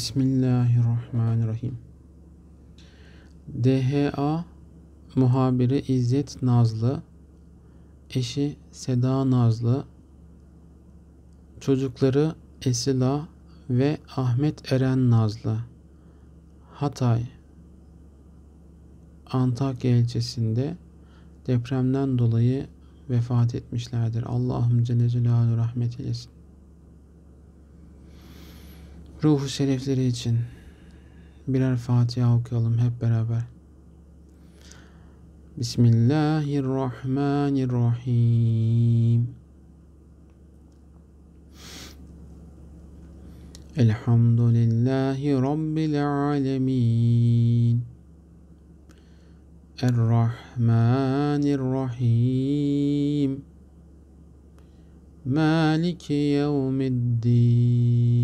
Bismillahirrahmanirrahim. DHA muhabiri İzzet Nazlı, eşi Seda Nazlı, çocukları Esila ve Ahmet Eren Nazlı. Hatay, Antakya ilçesinde depremden dolayı vefat etmişlerdir. Allah'ım Celle Celaluhu rahmet eylesin ruhu şerefleri için birer Fatiha okuyalım hep beraber. Bismillahirrahmanirrahim. Elhamdülillahi Rabbil alemin. Errahmanirrahim. Maliki yevmiddin.